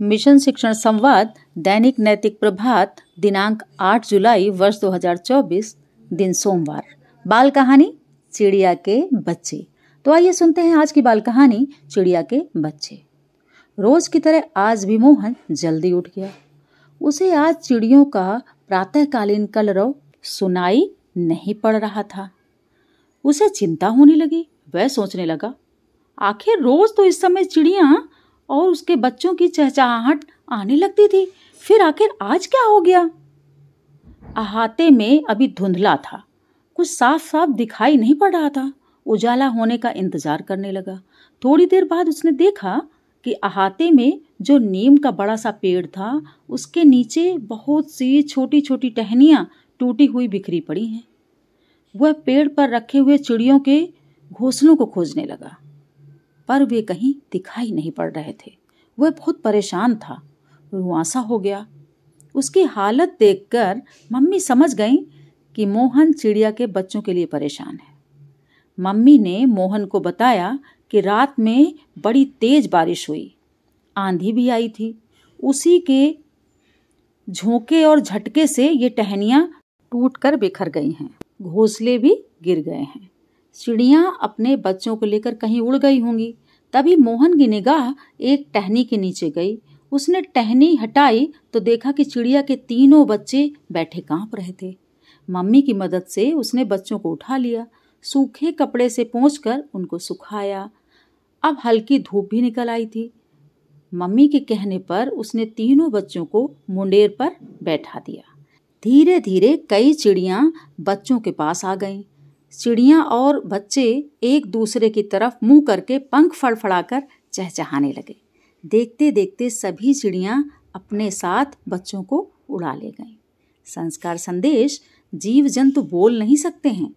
mission शिक्षण संवाद दैनिक नैतिक प्रभात दिनांक 8 जुलाई वर्ष 2024 दिन सोमवार बाल कहानी चिड़िया के बच्चे तो आइए सुनते हैं आज की बाल कहानी चिड़िया के बच्चे रोज की तरह आज भी मोहन जल्दी उठ गया उसे आज चिड़ियों का प्रातःकालीन कलरव सुनाई नहीं पड़ रहा था उसे चिंता होने लगी वह सोचने लगा आखिर रोज तो इस समय चिड़िया और उसके बच्चों की चहचाहट आने लगती थी फिर आखिर आज क्या हो गया अहाते में अभी धुंधला था कुछ साफ साफ दिखाई नहीं पड़ रहा था उजाला होने का इंतजार करने लगा थोड़ी देर बाद उसने देखा कि अहाते में जो नीम का बड़ा सा पेड़ था उसके नीचे बहुत सी छोटी छोटी टहनियाँ टूटी हुई बिखरी पड़ी हैं वह पेड़ पर रखे हुए चिड़ियों के घोंसलों को खोजने लगा पर वे कहीं दिखाई नहीं पड़ रहे थे वह बहुत परेशान था रुआसा हो गया उसकी हालत देखकर मम्मी समझ गई कि मोहन चिड़िया के बच्चों के लिए परेशान है मम्मी ने मोहन को बताया कि रात में बड़ी तेज बारिश हुई आंधी भी आई थी उसी के झोंके और झटके से ये टहनियाँ टूट कर बिखर गई हैं घोंसले भी गिर गए हैं चिड़िया अपने बच्चों को लेकर कहीं उड़ गई होंगी तभी मोहन की निगाह एक टहनी के नीचे गई उसने टहनी हटाई तो देखा कि चिड़िया के तीनों बच्चे बैठे कांप रहे थे मम्मी की मदद से उसने बच्चों को उठा लिया सूखे कपड़े से पहुँच कर उनको सुखाया अब हल्की धूप भी निकल आई थी मम्मी के कहने पर उसने तीनों बच्चों को मुंडेर पर बैठा दिया धीरे धीरे कई चिड़ियाँ बच्चों के पास आ गईं चिड़िया और बच्चे एक दूसरे की तरफ मुंह करके पंख फड़फड़ाकर चहचहाने लगे देखते देखते सभी चिड़िया अपने साथ बच्चों को उड़ा ले गईं संस्कार संदेश जीव जंतु बोल नहीं सकते हैं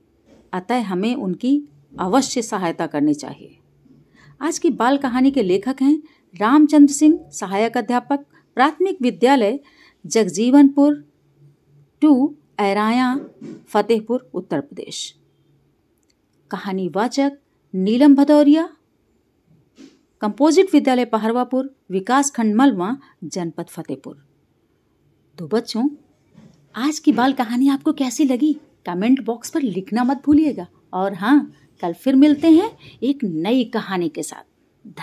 अतः हमें उनकी अवश्य सहायता करनी चाहिए आज की बाल कहानी के लेखक हैं रामचंद्र सिंह सहायक अध्यापक प्राथमिक विद्यालय जगजीवनपुर टू एराया फतेहपुर उत्तर प्रदेश कहानी वाचक नीलम भदौरिया कंपोजिट विद्यालय पहरवापुर विकास खंड मलवा जनपद फतेहपुर तो बच्चों आज की बाल कहानी आपको कैसी लगी कमेंट बॉक्स पर लिखना मत भूलिएगा और हाँ कल फिर मिलते हैं एक नई कहानी के साथ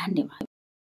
धन्यवाद